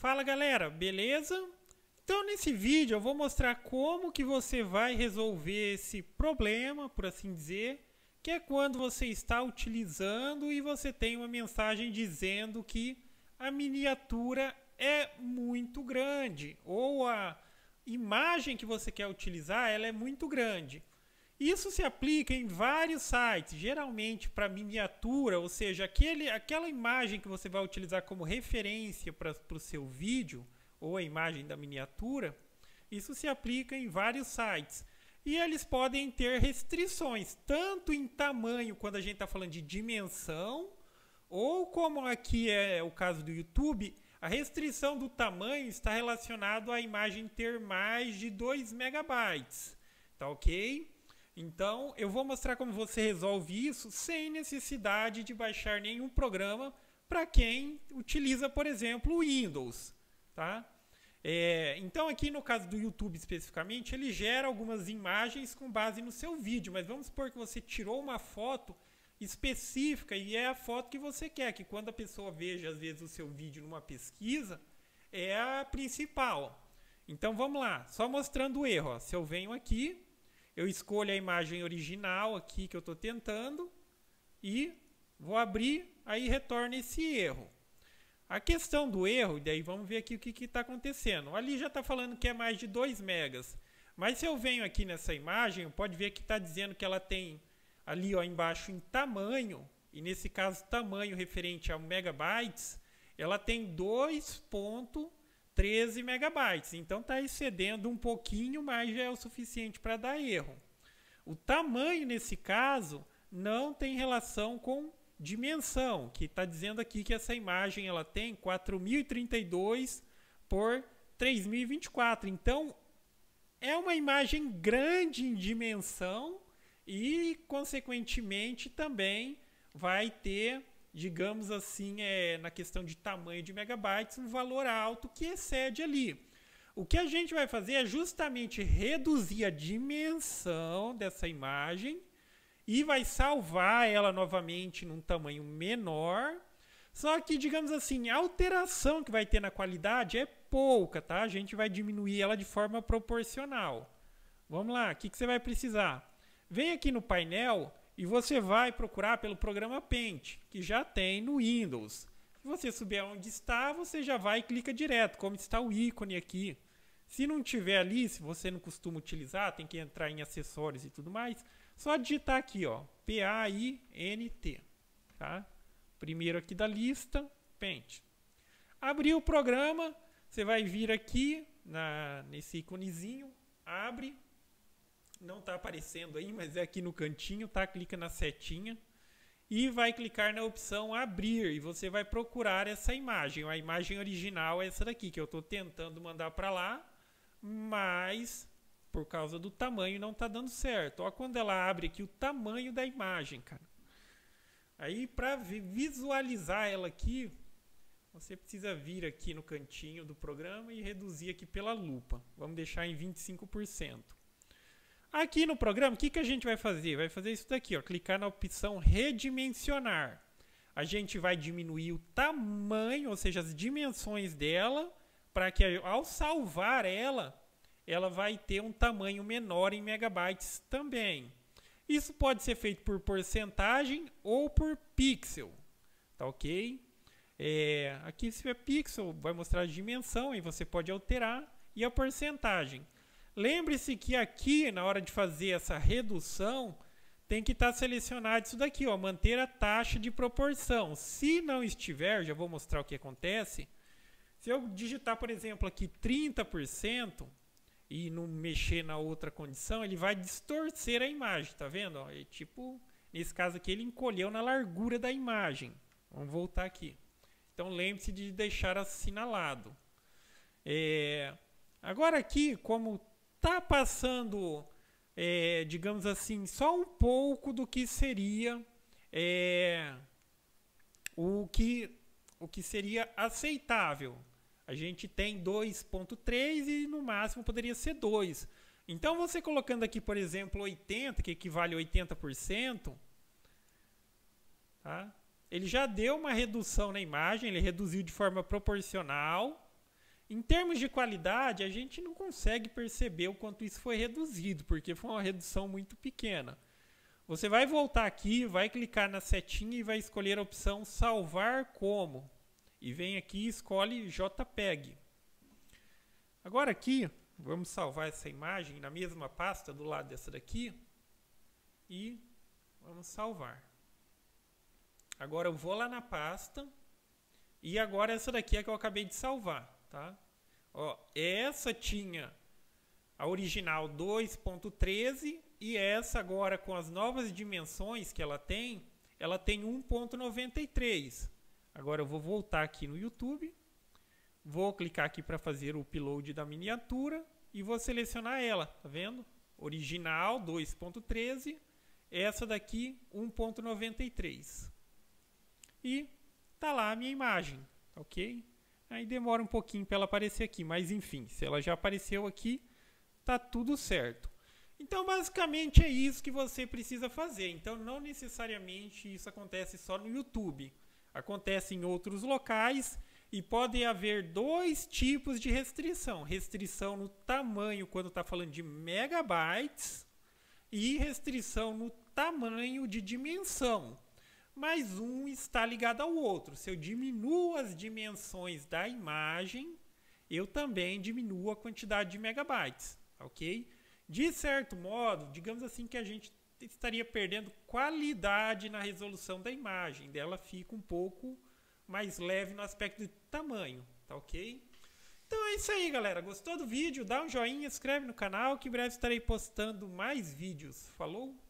Fala galera, beleza? Então nesse vídeo eu vou mostrar como que você vai resolver esse problema, por assim dizer, que é quando você está utilizando e você tem uma mensagem dizendo que a miniatura é muito grande ou a imagem que você quer utilizar ela é muito grande. Isso se aplica em vários sites, geralmente para miniatura, ou seja, aquele, aquela imagem que você vai utilizar como referência para o seu vídeo ou a imagem da miniatura. Isso se aplica em vários sites. E eles podem ter restrições, tanto em tamanho, quando a gente está falando de dimensão, ou como aqui é o caso do YouTube, a restrição do tamanho está relacionada à imagem ter mais de 2 megabytes. Tá ok? Então, eu vou mostrar como você resolve isso sem necessidade de baixar nenhum programa para quem utiliza, por exemplo, o Windows. Tá? É, então, aqui no caso do YouTube especificamente, ele gera algumas imagens com base no seu vídeo, mas vamos supor que você tirou uma foto específica e é a foto que você quer, que quando a pessoa veja, às vezes, o seu vídeo numa pesquisa, é a principal. Então, vamos lá, só mostrando o erro. Ó. Se eu venho aqui, eu escolho a imagem original aqui que eu estou tentando e vou abrir, aí retorna esse erro. A questão do erro, e daí vamos ver aqui o que está acontecendo. Ali já está falando que é mais de 2 megas, mas se eu venho aqui nessa imagem, pode ver que está dizendo que ela tem ali ó, embaixo em tamanho, e nesse caso tamanho referente a megabytes, ela tem 2.1 13 megabytes. Então está excedendo um pouquinho, mas já é o suficiente para dar erro. O tamanho nesse caso não tem relação com dimensão, que está dizendo aqui que essa imagem ela tem 4032 por 3024. Então é uma imagem grande em dimensão e, consequentemente, também vai ter digamos assim, é, na questão de tamanho de megabytes, um valor alto que excede ali. O que a gente vai fazer é justamente reduzir a dimensão dessa imagem e vai salvar ela novamente num tamanho menor. Só que, digamos assim, a alteração que vai ter na qualidade é pouca, tá? A gente vai diminuir ela de forma proporcional. Vamos lá, o que, que você vai precisar? Vem aqui no painel e você vai procurar pelo programa Paint, que já tem no Windows. Se você souber onde está, você já vai e clica direto, como está o ícone aqui. Se não tiver ali, se você não costuma utilizar, tem que entrar em acessórios e tudo mais, só digitar aqui, ó, P-A-I-N-T, tá? Primeiro aqui da lista, Paint. Abriu o programa, você vai vir aqui na, nesse íconezinho, abre, não está aparecendo aí, mas é aqui no cantinho, tá? Clica na setinha e vai clicar na opção abrir e você vai procurar essa imagem. A imagem original é essa daqui que eu estou tentando mandar para lá, mas por causa do tamanho não está dando certo. Olha quando ela abre aqui o tamanho da imagem, cara. Aí para visualizar ela aqui, você precisa vir aqui no cantinho do programa e reduzir aqui pela lupa. Vamos deixar em 25%. Aqui no programa, o que, que a gente vai fazer? Vai fazer isso daqui, ó, clicar na opção redimensionar. A gente vai diminuir o tamanho, ou seja, as dimensões dela, para que ao salvar ela, ela vai ter um tamanho menor em megabytes também. Isso pode ser feito por porcentagem ou por pixel, tá ok? É, aqui se for pixel, vai mostrar a dimensão e você pode alterar e a porcentagem. Lembre-se que aqui, na hora de fazer essa redução, tem que estar tá selecionado isso daqui, ó, manter a taxa de proporção. Se não estiver, já vou mostrar o que acontece. Se eu digitar, por exemplo, aqui 30% e não mexer na outra condição, ele vai distorcer a imagem, tá vendo? Ó, é tipo, nesse caso aqui, ele encolheu na largura da imagem. Vamos voltar aqui. Então lembre-se de deixar assinalado. É... Agora aqui, como está passando, é, digamos assim, só um pouco do que seria é, o que o que seria aceitável. A gente tem 2.3 e no máximo poderia ser 2. Então você colocando aqui, por exemplo, 80, que equivale a 80%, tá? ele já deu uma redução na imagem, ele reduziu de forma proporcional. Em termos de qualidade, a gente não consegue perceber o quanto isso foi reduzido, porque foi uma redução muito pequena. Você vai voltar aqui, vai clicar na setinha e vai escolher a opção salvar como. E vem aqui e escolhe JPEG. Agora aqui, vamos salvar essa imagem na mesma pasta do lado dessa daqui e vamos salvar. Agora eu vou lá na pasta e agora essa daqui é que eu acabei de salvar tá? Ó, essa tinha a original 2.13 e essa agora com as novas dimensões que ela tem, ela tem 1.93. Agora eu vou voltar aqui no YouTube, vou clicar aqui para fazer o upload da miniatura e vou selecionar ela, tá vendo? Original 2.13, essa daqui 1.93. E tá lá a minha imagem, tá OK? Aí demora um pouquinho para ela aparecer aqui, mas enfim, se ela já apareceu aqui, tá tudo certo. Então, basicamente é isso que você precisa fazer. Então, não necessariamente isso acontece só no YouTube. Acontece em outros locais e pode haver dois tipos de restrição: restrição no tamanho, quando está falando de megabytes, e restrição no tamanho de dimensão mas um está ligado ao outro. Se eu diminuo as dimensões da imagem, eu também diminuo a quantidade de megabytes, ok? De certo modo, digamos assim que a gente estaria perdendo qualidade na resolução da imagem, dela fica um pouco mais leve no aspecto de tamanho, tá ok? Então é isso aí, galera. Gostou do vídeo? Dá um joinha, inscreve no canal que em breve estarei postando mais vídeos. Falou?